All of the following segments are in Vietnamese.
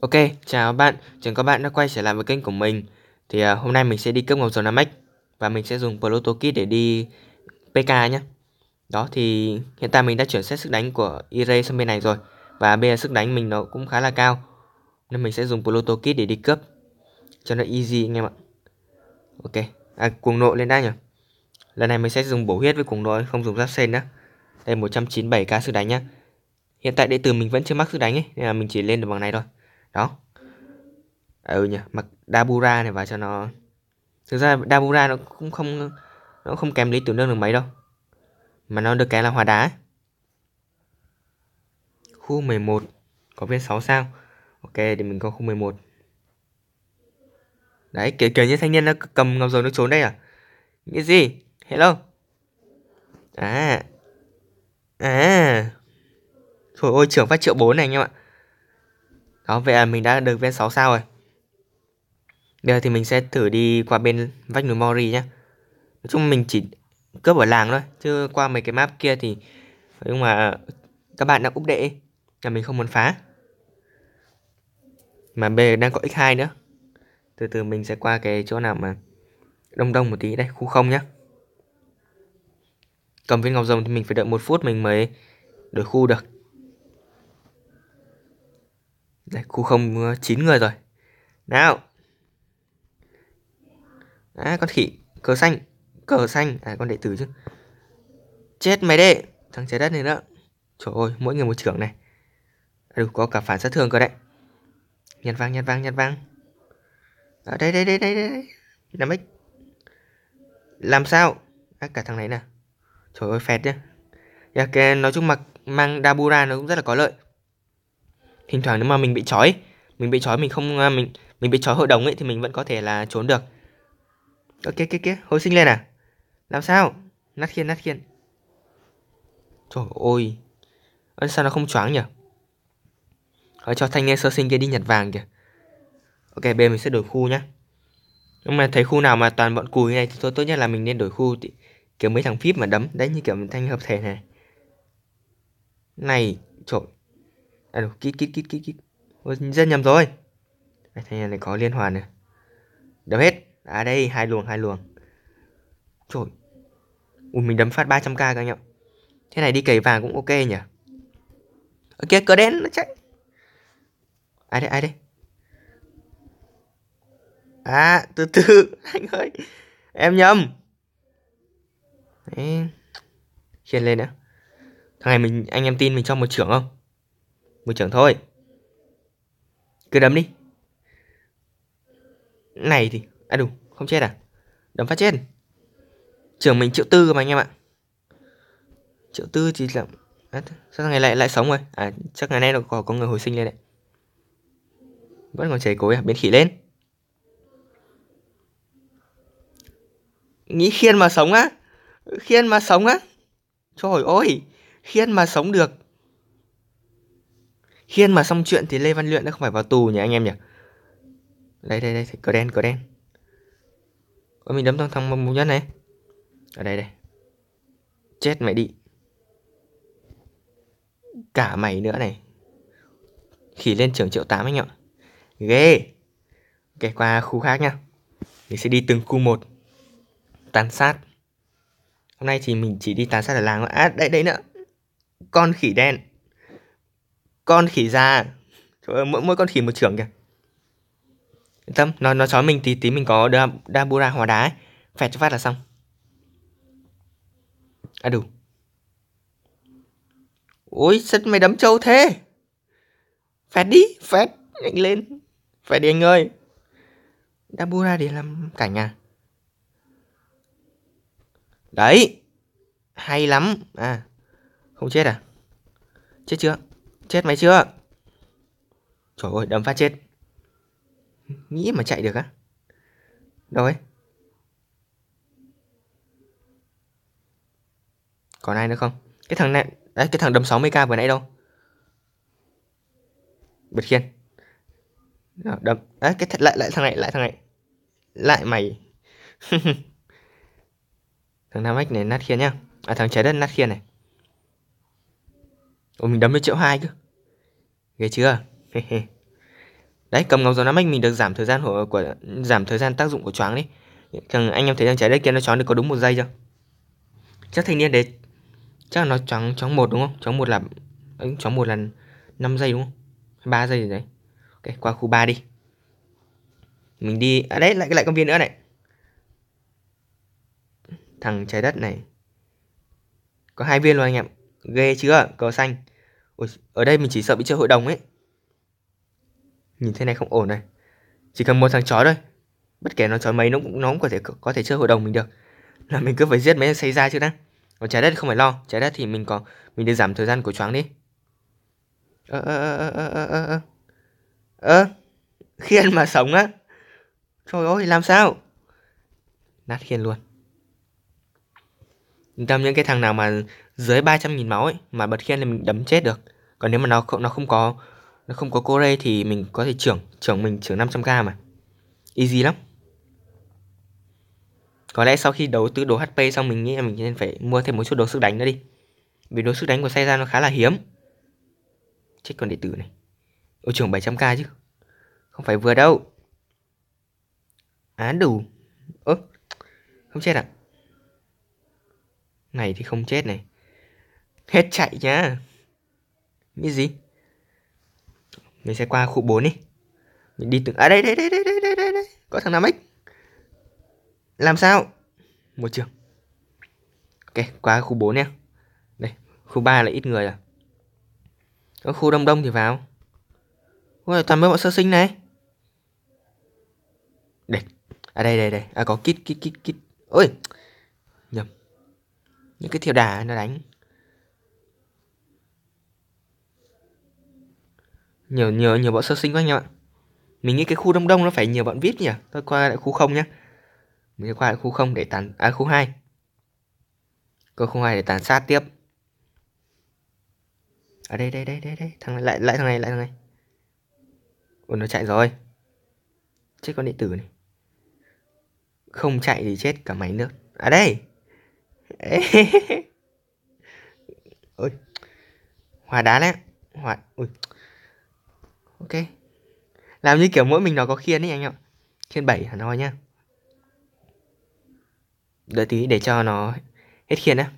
Ok, chào bạn, chào các bạn đã quay trở lại với kênh của mình Thì uh, hôm nay mình sẽ đi cấp ngọc dầu Namek Và mình sẽ dùng Proto Kit để đi PK nhé Đó thì hiện tại mình đã chuyển xét sức đánh của Ire sang bên này rồi Và bây giờ sức đánh mình nó cũng khá là cao Nên mình sẽ dùng Proto Kit để đi cấp Cho nó easy anh em ạ Ok, à cuồng nộ lên đã nhỉ Lần này mình sẽ dùng bổ huyết với cuồng nộ không dùng giáp sen nữa Đây 197k sức đánh nhá Hiện tại đệ tử mình vẫn chưa mắc sức đánh ấy Nên là mình chỉ lên được bằng này thôi đó ừ nhỉ mặc dabura này vào cho nó thực ra dabura nó cũng không nó không kèm lý tiểu nương được mấy đâu mà nó được cái là hòa đá khu 11 có viên 6 sao ok thì mình có khu 11 đấy kiểu kiểu như thanh niên nó cầm ngọc rồi nó trốn đây à cái gì hello à à Trời ôi trưởng phát triệu 4 này anh em ạ đó, vậy là mình đã được vé 6 sao rồi. Bây giờ thì mình sẽ thử đi qua bên vách núi Mori nhé. Nói chung mình chỉ cướp ở làng thôi, chứ qua mấy cái map kia thì... Nhưng mà các bạn đang úp đệ là mình không muốn phá. Mà B đang có X2 nữa. Từ từ mình sẽ qua cái chỗ nào mà đông đông một tí đây, khu không nhá. Cầm viên ngọc rồng thì mình phải đợi một phút mình mới đổi khu được. Đây, khu không 9 ờ, người rồi. Nào. À, con khỉ. Cờ xanh. Cờ xanh. À, con đệ tử chứ. Chết mày đệ. Thằng trái đất này đó. Trời ơi, mỗi người một trưởng này. À, đủ, có cả phản sát thương cơ đấy. nhân vang, nhân vang, nhân vang. Ở đây, đây, đây, đây, đây. Làm ích. Làm sao? À, cả thằng này nè. Trời ơi, phẹt nhá. Yeah, dạ, okay, nói chung mặc mang Dabura nó cũng rất là có lợi thỉnh thoảng nếu mà mình bị trói mình bị trói mình không à, mình mình bị trói hội đồng ấy thì mình vẫn có thể là trốn được ok ok ok hồi sinh lên à làm sao nát khiên nát khiên trời ơi ơn sao nó không choáng nhỉ Hãy cho thanh niên sơ sinh kia đi nhặt vàng kìa ok bên mình sẽ đổi khu nhá nhưng mà thấy khu nào mà toàn bọn cùi này thì tốt nhất là mình nên đổi khu thì kiểu mấy thằng phíp mà đấm đấy như kiểu mình thanh hợp thể này này trội à đủ kít kít kít kít kít Ôi, dân nhầm rồi à, này có liên hoàn này đấm hết à đây hai luồng hai luồng trời ui mình đấm phát 300 k các anh ạ thế này đi cày vàng cũng ok nhỉ ở kia cờ đen nó chạy ai à, đây ai à, đây à từ từ anh ơi em nhầm Đấy. khiên lên nữa thằng này mình anh em tin mình cho một trưởng không môi trường thôi cứ đấm đi này thì à đủ không chết à đấm phát chết trưởng mình triệu tư mà anh em ạ triệu tư thì là à, sao ngày lại lại sống rồi à chắc ngày nay nó có có người hồi sinh lên đấy vẫn còn chảy cối à biến khỉ lên nghĩ khiên mà sống á khiên mà sống á trời ơi khiên mà sống được Hiên mà xong chuyện thì Lê Văn Luyện đã không phải vào tù nhỉ anh em nhỉ? Đây đây đây, cờ đen, cờ đen. Có mình đấm thằng thằng mông nhất này. Ở đây đây. Chết mày đi. Cả mày nữa này. Khỉ lên trưởng triệu tám anh ạ. Ghê. Ok, qua khu khác nhá Mình sẽ đi từng khu một. Tàn sát. Hôm nay thì mình chỉ đi tàn sát ở làng. À, đây, đây nữa. Con khỉ đen con khỉ già mỗi, mỗi con khỉ một trưởng kìa Yên tâm nó nó chói mình tí tí mình có đa đa bura hòa đá ấy. Phẹt cho phát là xong À đủ Ôi sắt mày đấm trâu thế Phẹt đi Phẹt nhanh lên Phẹt đi anh ơi đa bura để làm cảnh à Đấy Hay lắm À Không chết à Chết chưa Chết mày chưa Trời ơi đấm phát chết Nghĩ mà chạy được á Đâu ấy Còn ai nữa không Cái thằng này Đấy cái thằng đấm 60k vừa nãy đâu Bật khiên Đấm Đấy cái th... lại, lại thằng này Lại thằng này Lại mày Thằng Nam Ách này nát khiên nhá À thằng trái đất nát khiên này Ôi mình đấm với triệu hai cơ Ghê chưa? đấy, cầm ngọc gió năm anh mình được giảm thời gian của, của giảm thời gian tác dụng của choáng đấy. Thằng anh em thấy rằng trái đất kia nó choáng được có đúng một giây chưa? Chắc thanh niên đấy chắc là nó choáng choáng một đúng không? Choáng một là choáng một lần 5 giây đúng không? 3 giây gì đấy. Ok, qua khu 3 đi. Mình đi à đấy lại lại công viên nữa này. Thằng trái đất này. Có hai viên luôn anh em. Ghê chưa? Cờ xanh ở đây mình chỉ sợ bị chơi hội đồng ấy Nhìn thế này không ổn này Chỉ cần một thằng chó thôi Bất kể nó chó mấy nó cũng, nó cũng có thể có thể chơi hội đồng mình được Là mình cứ phải giết mấy thằng xây ra chứ đã Còn trái đất không phải lo Trái đất thì mình có Mình để giảm thời gian của choáng đi Ơ ơ ơ ơ ơ ơ Ơ Khiên mà sống á Trời ơi làm sao Nát khiên luôn trong những cái thằng nào mà dưới 300.000 máu ấy mà bật khen thì mình đấm chết được còn nếu mà nó không nó không có nó không có cô đây thì mình có thể trưởng trưởng mình trưởng 500k mà easy lắm có lẽ sau khi đấu tứ đồ HP xong mình nghĩ là mình nên phải mua thêm một chút đồ sức đánh nữa đi vì đồ sức đánh của say ra nó khá là hiếm chết còn đệ tử này ô trưởng 700k chứ không phải vừa đâu á đủ ơ không chết à này thì không chết này Hết chạy nhá Cái gì Mình sẽ qua khu 4 đi Mình đi từng... À đây đây đây đây đây đây đây, đây. Có thằng nam mách Làm sao Một trường Ok qua khu 4 nha Đây khu 3 là ít người à Có khu đông đông thì vào Ôi toàn mấy bọn sơ sinh này Đây À đây đây đây À có kit kit kit kit Ôi những cái thiêu đà nó đánh nhiều nhiều nhiều bọn sơ sinh quá anh em ạ mình nghĩ cái khu đông đông nó phải nhiều bọn vip nhỉ tôi qua lại khu không nhá mình qua lại khu không để tàn à khu hai cơ khu hai để tàn sát tiếp ở đây đây đây đây đây thằng này, lại lại thằng này lại thằng này ủa nó chạy rồi chết con điện tử này không chạy thì chết cả máy nước à đây ôi hòa đá đấy hòa ui ok làm như kiểu mỗi mình nó có khiên ấy anh ạ khiên bảy hẳn hoi nhá đợi tí để cho nó hết khiên á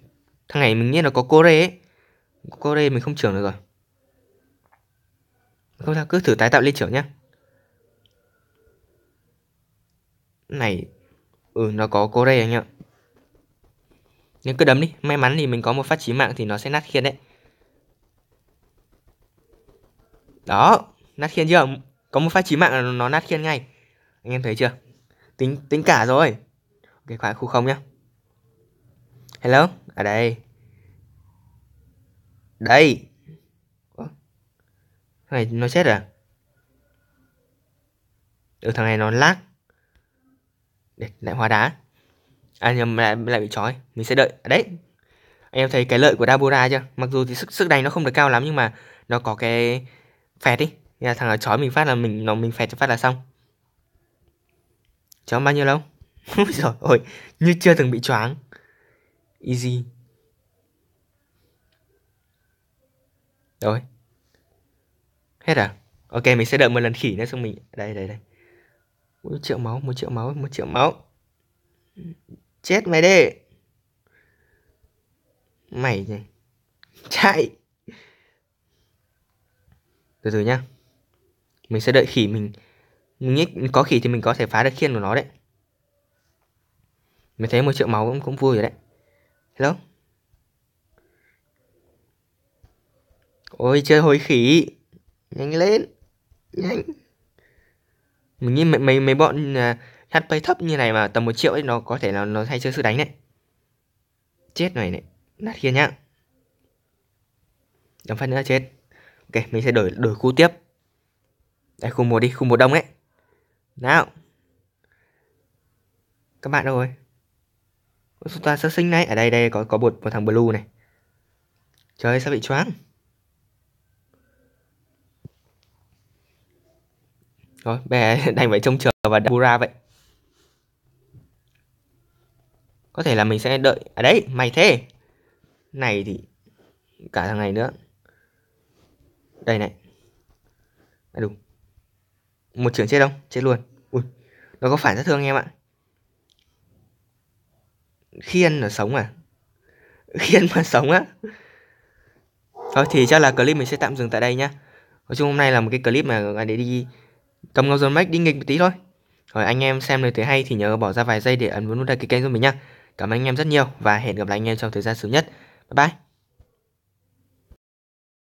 thằng này mình nghĩ nó có cô rê ấy cô rê mình không trưởng được rồi không sao cứ thử tái tạo lên trưởng nhá này ừ nó có cô rê anh ạ nếu cứ đấm đi, may mắn thì mình có một phát chí mạng thì nó sẽ nát khiên đấy. Đó, nát khiên chưa? Có một phát chí mạng là nó nát khiên ngay. Anh em thấy chưa? Tính tính cả rồi. Ok, khóa khu không nhá. Hello, ở đây. Đây. Thằng này nó chết à? Ừ, thằng này nó lag. Để lại hóa đá. À nhầm lại, lại bị trói Mình sẽ đợi à, Đấy Anh em thấy cái lợi của Dabura chưa Mặc dù thì sức sức đánh nó không được cao lắm Nhưng mà nó có cái Phẹt đi Nhà thằng nó trói mình phát là mình nó mình phẹt cho phát là xong Trói bao nhiêu lâu Rồi ôi Như chưa từng bị choáng Easy Rồi Hết à Ok mình sẽ đợi một lần khỉ nữa xong mình Đây đây đây một triệu máu một triệu máu một triệu máu chết mày đi mày này chạy từ từ nhá mình sẽ đợi khỉ mình mình nhích có khỉ thì mình có thể phá được khiên của nó đấy mình thấy một triệu máu cũng cũng vui rồi đấy hello ôi chơi hồi khỉ nhanh lên nhanh mình nghĩ mấy mấy mấy bọn à, HP thấp như này mà tầm 1 triệu ấy nó có thể là nó hay chơi sư đánh đấy chết này này nát kia nhá đấm phát nữa chết ok mình sẽ đổi đổi khu tiếp đây khu một đi khu một đông ấy nào các bạn đâu rồi chúng ta sơ sinh này ở đây đây có có một một thằng blue này trời ơi, sao bị choáng rồi bè đành phải trông chờ và bura vậy có thể là mình sẽ đợi ở à đấy mày thế này thì cả thằng này nữa đây này à, đúng một trưởng chết không chết luôn ui nó có phản sát thương em ạ khiên là sống à khiên mà sống á thôi thì chắc là clip mình sẽ tạm dừng tại đây nhá nói chung hôm nay là một cái clip mà để đi cầm ngọc dồn mic đi nghịch một tí thôi rồi anh em xem lời thấy hay thì nhớ bỏ ra vài giây để ấn vào nút đăng ký kênh cho mình nhá Cảm ơn anh em rất nhiều và hẹn gặp lại anh em trong thời gian sớm nhất. Bye bye.